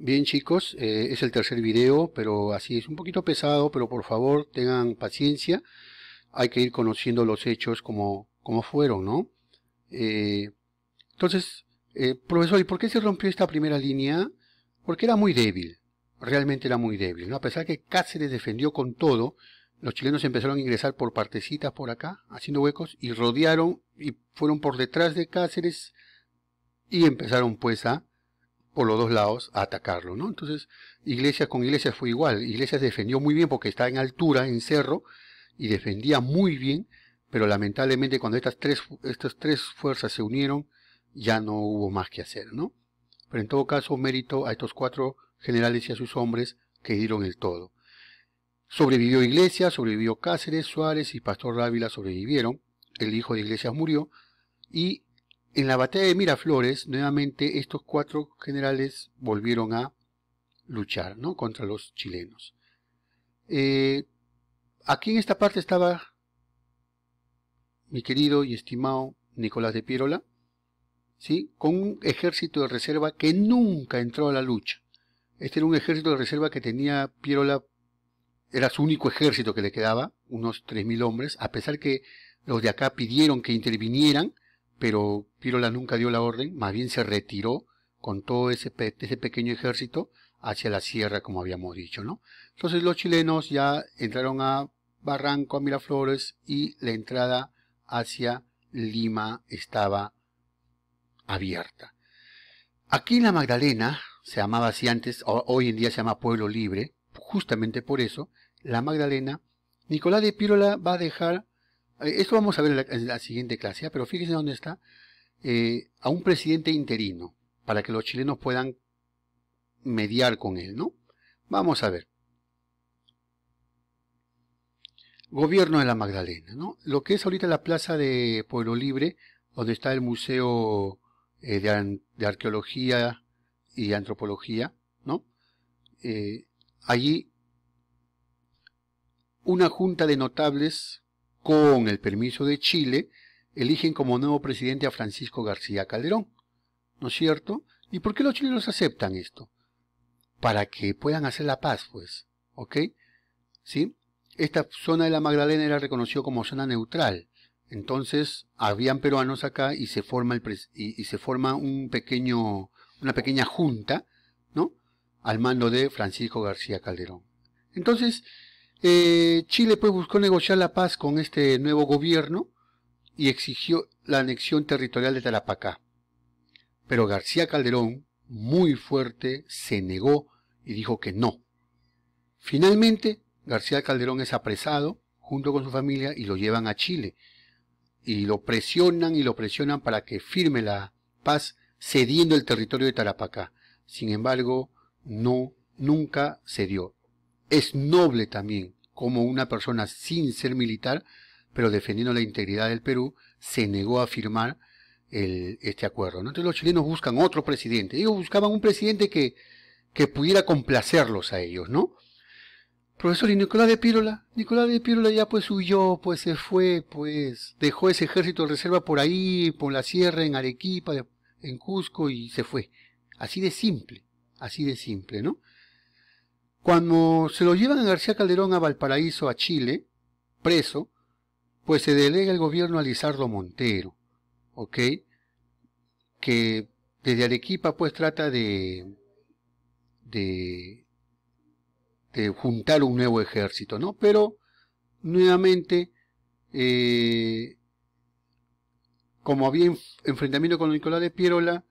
Bien chicos, eh, es el tercer video, pero así es un poquito pesado, pero por favor tengan paciencia. Hay que ir conociendo los hechos como, fueron, ¿no? Eh, entonces, eh, profesor, ¿y por qué se rompió esta primera línea? Porque era muy débil, realmente era muy débil, ¿no? A pesar que Cáceres defendió con todo, los chilenos empezaron a ingresar por partecitas por acá, haciendo huecos, y rodearon y fueron por detrás de Cáceres y empezaron pues a por los dos lados a atacarlo, ¿no? Entonces, Iglesias con Iglesias fue igual. Iglesias defendió muy bien porque estaba en altura, en cerro, y defendía muy bien, pero lamentablemente cuando estas tres, tres fuerzas se unieron, ya no hubo más que hacer, ¿no? Pero en todo caso, mérito a estos cuatro generales y a sus hombres que dieron el todo. Sobrevivió Iglesias, sobrevivió Cáceres, Suárez y Pastor Ávila sobrevivieron. El hijo de Iglesias murió y en la batalla de Miraflores, nuevamente estos cuatro generales volvieron a luchar ¿no? contra los chilenos. Eh, aquí en esta parte estaba mi querido y estimado Nicolás de Piérola, ¿sí? con un ejército de reserva que nunca entró a la lucha. Este era un ejército de reserva que tenía Piérola, era su único ejército que le quedaba, unos 3.000 hombres, a pesar que los de acá pidieron que intervinieran, pero Pirola nunca dio la orden, más bien se retiró con todo ese, ese pequeño ejército hacia la sierra, como habíamos dicho, ¿no? Entonces los chilenos ya entraron a Barranco, a Miraflores, y la entrada hacia Lima estaba abierta. Aquí en la Magdalena, se llamaba así antes, hoy en día se llama Pueblo Libre, justamente por eso, la Magdalena, Nicolás de Pirola va a dejar eh, esto vamos a ver en la, siguiente clase, ¿ah? pero fíjense dónde está. Eh, a un presidente interino, para que los chilenos puedan mediar con él, ¿no? Vamos a ver. Gobierno de la Magdalena, ¿no? Lo que es ahorita la plaza de Pueblo Libre, donde está el Museo eh, de, Arqueología y Antropología, ¿no? allí una junta de notables con el permiso de Chile, eligen como nuevo presidente a Francisco García Calderón. ¿No es cierto? ¿Y por qué los chilenos aceptan esto? Para que puedan hacer la paz, pues. ¿Ok? ¿Sí? Esta zona de la Magdalena era reconocida como zona neutral. Entonces, habían peruanos acá y se forma, el y se forma un pequeño, una pequeña junta, ¿no? Al mando de Francisco García Calderón. Entonces, eh, Chile pues buscó negociar la paz con este nuevo gobierno y exigió la anexión territorial de Tarapacá. Pero García Calderón, muy fuerte, se negó y dijo que no. Finalmente, García Calderón es apresado junto con su familia y lo llevan a Chile. Y lo presionan y lo presionan para que firme la paz cediendo el territorio de Tarapacá. Sin embargo, no, nunca cedió es noble también como una persona sin ser militar, pero defendiendo la integridad del Perú, se negó a firmar este acuerdo. ¿no? Entonces los chilenos buscan otro presidente. Ellos buscaban un presidente que, que pudiera complacerlos a ellos, ¿no? Profesor, ¿y Nicolás de Pírola? Nicolás de Pírola ya pues huyó, pues se fue, pues dejó ese ejército de reserva por ahí, por la sierra, en Arequipa, en Cusco, y se fue. Así de simple, así de simple, ¿no? Cuando se lo llevan a García Calderón a Valparaíso, a Chile, preso, pues se delega el gobierno a Lizardo Montero, ¿ok? Que desde Arequipa pues trata de, de, de juntar un nuevo ejército, ¿no? Pero nuevamente, eh, como había enfrentamiento con Nicolás de Pierola,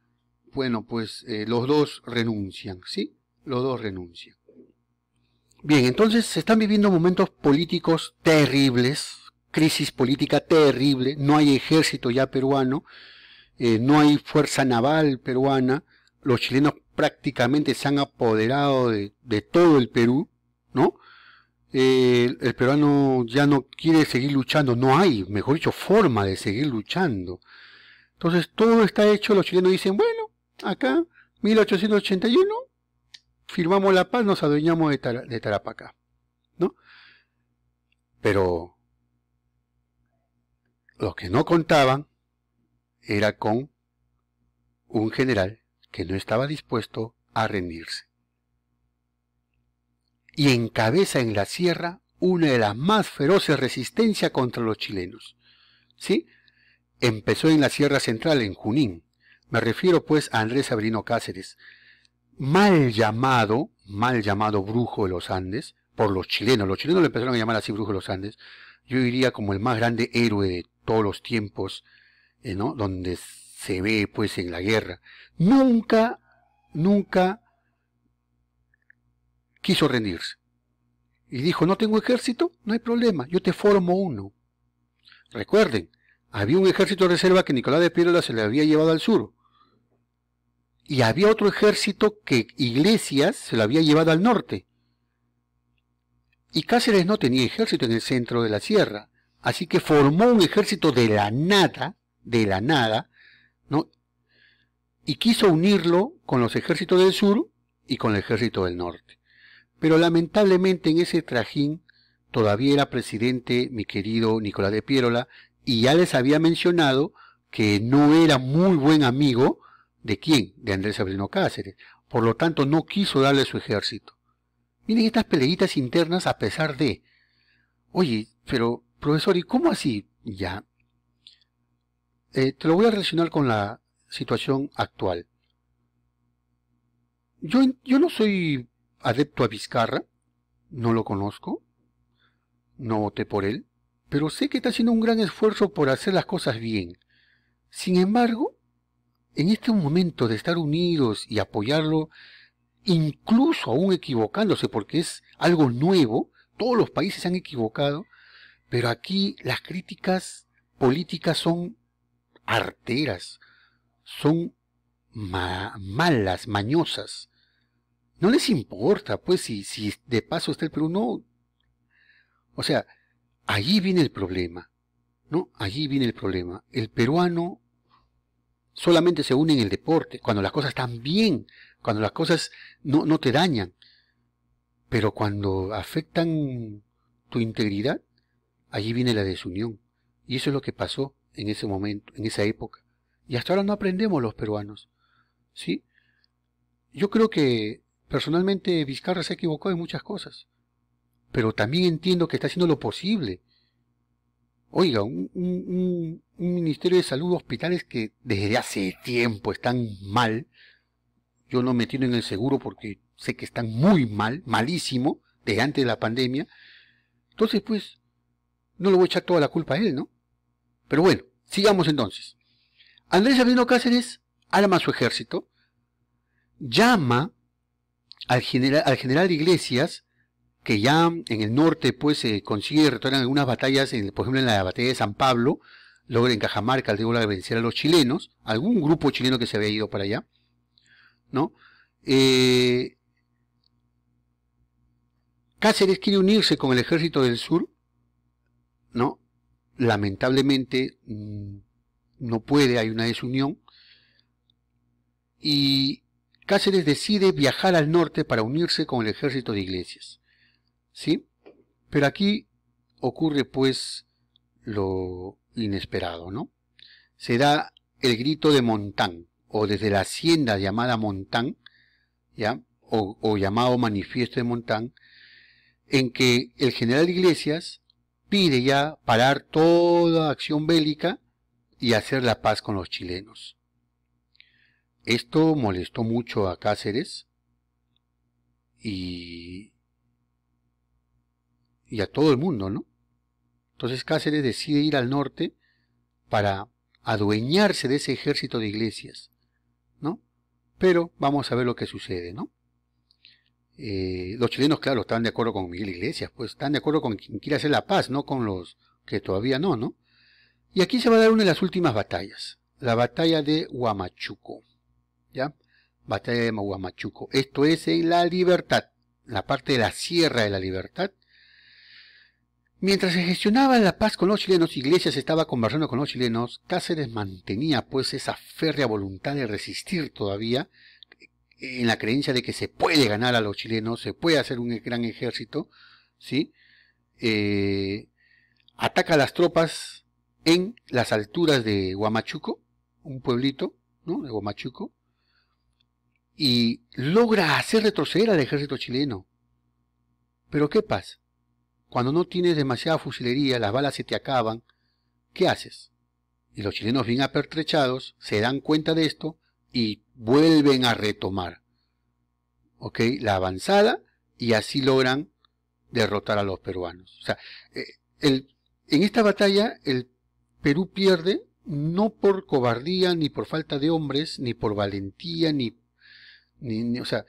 bueno, pues eh, los dos renuncian, ¿sí? Los dos renuncian. Bien, entonces se están viviendo momentos políticos terribles, crisis política terrible, no hay ejército ya peruano, eh, no hay fuerza naval peruana, los chilenos prácticamente se han apoderado de, todo el Perú, ¿no? Eh, el peruano ya no quiere seguir luchando, no hay, mejor dicho, forma de seguir luchando. Entonces todo está hecho, los chilenos dicen, bueno, acá, 1881, firmamos la paz, nos adueñamos de, Tarapacá. ¿no? Pero lo que no contaban era con un general que no estaba dispuesto a rendirse. Y encabeza en la sierra una de las más feroces resistencias contra los chilenos. ¿Sí? Empezó en la Sierra Central, en Junín. Me refiero pues a Andrés Sabrino Cáceres, mal llamado, mal llamado brujo de los Andes, por los chilenos, los chilenos lo empezaron a llamar así brujo de los Andes, yo diría como el más grande héroe de todos los tiempos, eh, ¿no? Donde se ve pues en la guerra. Nunca, nunca quiso rendirse. Y dijo, no tengo ejército, no hay problema, yo te formo uno. Recuerden, había un ejército de reserva que Nicolás de Piedra se le había llevado al sur y había otro ejército que Iglesias se lo había llevado al norte. Y Cáceres no tenía ejército en el centro de la sierra, así que formó un ejército de la nada, de la nada, ¿no? Y quiso unirlo con los ejércitos del sur y con el ejército del norte. Pero lamentablemente en ese trajín todavía era presidente mi querido Nicolás de Piérola y ya les había mencionado que no era muy buen amigo ¿De quién? De Andrés Sabrino Cáceres. Por lo tanto, no quiso darle su ejército. Miren estas peleitas internas a pesar de... Oye, pero, profesor, ¿y cómo así? Ya. Eh, te lo voy a relacionar con la situación actual. Yo, yo no soy adepto a Vizcarra, no lo conozco, no voté por él, pero sé que está haciendo un gran esfuerzo por hacer las cosas bien. Sin embargo, en este momento de estar unidos y apoyarlo, incluso aún equivocándose, porque es algo nuevo, todos los países se han equivocado, pero aquí las críticas políticas son arteras, son malas, mañosas. No les importa, pues, si, si de paso está el Perú, no. O sea, allí viene el problema. No, allí viene el problema. El peruano solamente se une en el deporte, cuando las cosas están bien, cuando las cosas no, no te dañan. Pero cuando afectan tu integridad, allí viene la desunión. Y eso es lo que pasó en ese momento, en esa época. Y hasta ahora no aprendemos los peruanos. ¿Sí? Yo creo que personalmente Vizcarra se equivocó en muchas cosas. Pero también entiendo que está haciendo lo posible Oiga, un, Ministerio de Salud, hospitales que desde hace tiempo están mal. Yo no me tiro en el seguro porque sé que están muy mal, malísimo, desde antes de la pandemia. Entonces, pues, no le voy a echar toda la culpa a él, ¿no? Pero bueno, sigamos entonces. Andrés Abrino Cáceres arma su ejército, llama al general, al general Iglesias que ya en el norte pues se consigue retornar algunas batallas, por ejemplo en la batalla de San Pablo, logra en Cajamarca al de vencer a los chilenos, algún grupo chileno que se había ido para allá, ¿no? Eh, Cáceres quiere unirse con el ejército del sur, ¿no? Lamentablemente mm, no puede, hay una desunión. Y Cáceres decide viajar al norte para unirse con el ejército de Iglesias. ¿Sí? Pero aquí ocurre pues lo inesperado, ¿no? Se da el grito de Montán, o desde la hacienda llamada Montán, ¿ya? O, o llamado manifiesto de Montán, en que el general Iglesias pide ya parar toda acción bélica y hacer la paz con los chilenos. Esto molestó mucho a Cáceres y y a todo el mundo, ¿no? Entonces Cáceres decide ir al norte para adueñarse de ese ejército de iglesias, ¿no? Pero vamos a ver lo que sucede, ¿no? Eh, los chilenos, claro, están de acuerdo con Miguel Iglesias, pues están de acuerdo con quien quiere hacer la paz, no con los que todavía no, ¿no? Y aquí se va a dar una de las últimas batallas, la batalla de Huamachuco, ¿ya? Batalla de Huamachuco. Esto es en la libertad, la parte de la Sierra de la Libertad, Mientras se gestionaba la paz con los chilenos, Iglesias estaba conversando con los chilenos, Cáceres mantenía pues esa férrea voluntad de resistir todavía en la creencia de que se puede ganar a los chilenos, se puede hacer un gran ejército, ¿sí? Eh, ataca a las tropas en las alturas de Huamachuco, un pueblito, ¿no? De Huamachuco, y logra hacer retroceder al ejército chileno. Pero ¿qué pasa? Cuando no tienes demasiada fusilería, las balas se te acaban, ¿qué haces? Y los chilenos bien apertrechados se dan cuenta de esto y vuelven a retomar ¿ok? la avanzada y así logran derrotar a los peruanos. O sea, eh, el, en esta batalla el Perú pierde no por cobardía, ni por falta de hombres, ni por valentía, ni, ni, o sea,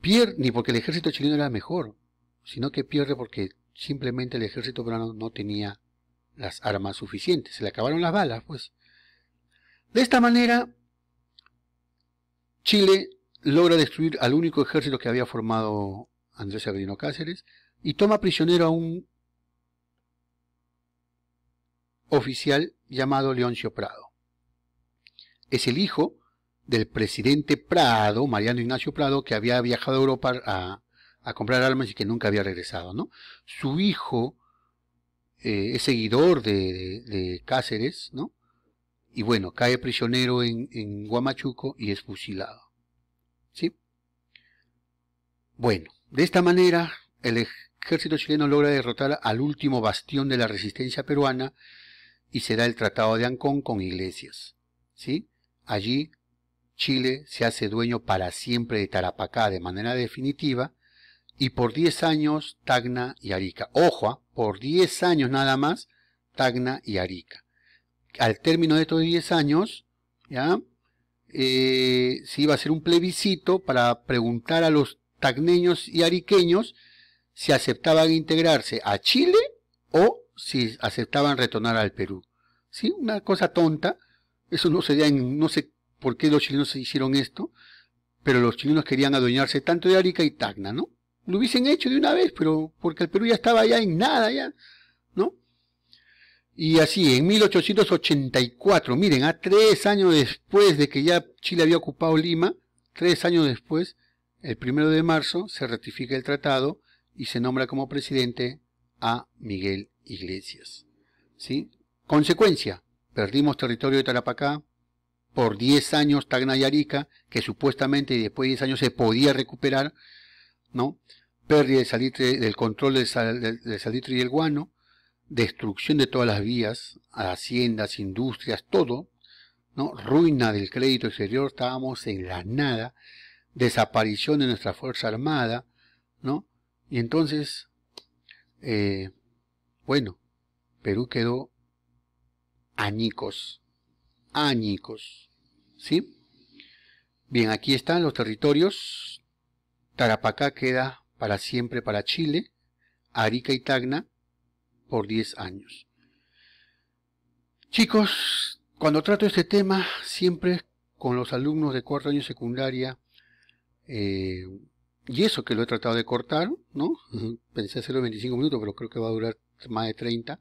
pierde, ni porque el ejército chileno era mejor, sino que pierde porque simplemente el ejército peruano no tenía las armas suficientes, se le acabaron las balas, pues. De esta manera, Chile logra destruir al único ejército que había formado Andrés Avelino Cáceres y toma prisionero a un oficial llamado Leoncio Prado. Es el hijo del presidente Prado, Mariano Ignacio Prado, que había viajado a Europa a a comprar armas y que nunca había regresado, ¿no? Su hijo eh, es seguidor de, Cáceres, ¿no? Y bueno, cae prisionero en, en Guamachuco y es fusilado. ¿Sí? Bueno, de esta manera el ejército chileno logra derrotar al último bastión de la resistencia peruana y será el Tratado de Ancón con Iglesias. ¿Sí? Allí Chile se hace dueño para siempre de Tarapacá de manera definitiva y por 10 años Tacna y Arica. Ojo, ¿ah? por 10 años nada más Tacna y Arica. Al término de estos 10 años, ¿ya? Eh, se iba a hacer un plebiscito para preguntar a los tacneños y ariqueños si aceptaban integrarse a Chile o si aceptaban retornar al Perú. ¿Sí? Una cosa tonta. Eso no se en, no sé por qué los chilenos hicieron esto, pero los chilenos querían adueñarse tanto de Arica y Tacna, ¿no? lo hubiesen hecho de una vez, pero porque el Perú ya estaba allá en nada, ya, ¿no? Y así, en 1884, miren, a tres años después de que ya Chile había ocupado Lima, tres años después, el primero de marzo, se ratifica el tratado y se nombra como presidente a Miguel Iglesias. ¿Sí? Consecuencia, perdimos territorio de Tarapacá, por diez años Tagnayarica, y que supuestamente después de diez años se podía recuperar, ¿no? Pérdida del control del, salitre y el guano, destrucción de todas las vías, haciendas, industrias, todo, ¿no? Ruina del crédito exterior, estábamos en la nada, desaparición de nuestra Fuerza Armada, ¿no? Y entonces, eh, bueno, Perú quedó añicos, añicos, ¿sí? Bien, aquí están los territorios Tarapacá queda para siempre para Chile, Arica y Tacna por 10 años. Chicos, cuando trato este tema, siempre con los alumnos de cuarto año secundaria, eh, y eso que lo he tratado de cortar, ¿no? Pensé hacerlo en 25 minutos, pero creo que va a durar más de 30.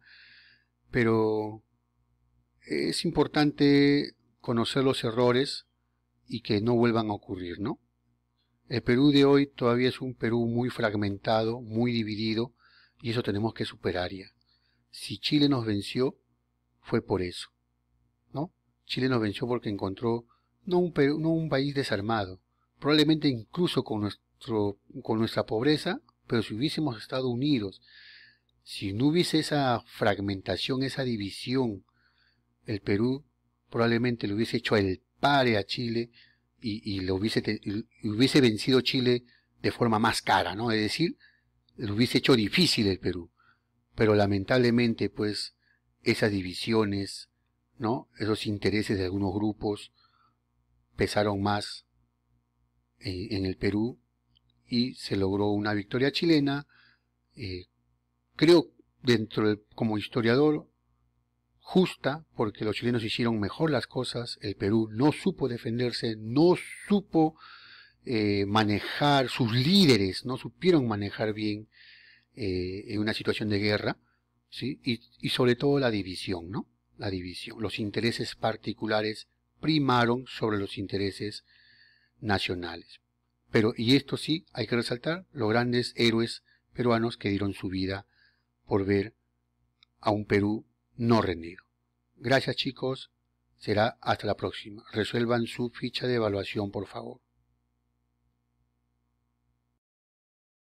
Pero es importante conocer los errores y que no vuelvan a ocurrir, ¿no? El Perú de hoy todavía es un Perú muy fragmentado, muy dividido, y eso tenemos que superar ya. Si Chile nos venció, fue por eso. ¿No? Chile nos venció porque encontró no un, no un país desarmado, probablemente incluso con, nuestro, con nuestra pobreza, pero si hubiésemos estado unidos, si no hubiese esa fragmentación, esa división, el Perú probablemente le hubiese hecho el pare a Chile y, lo hubiese, hubiese vencido Chile de forma más cara, ¿no? Es decir, lo hubiese hecho difícil el Perú. Pero lamentablemente, pues, esas divisiones, ¿no? Esos intereses de algunos grupos pesaron más eh, en, el Perú y se logró una victoria chilena. Eh, creo, dentro como historiador, justa, porque los chilenos hicieron mejor las cosas, el Perú no supo defenderse, no supo eh, manejar, sus líderes no supieron manejar bien eh, en una situación de guerra, ¿sí? Y, y, sobre todo la división, ¿no? La división. Los intereses particulares primaron sobre los intereses nacionales. Pero, y esto sí, hay que resaltar, los grandes héroes peruanos que dieron su vida por ver a un Perú no reniego. Gracias chicos, será hasta la próxima. Resuelvan su ficha de evaluación por favor.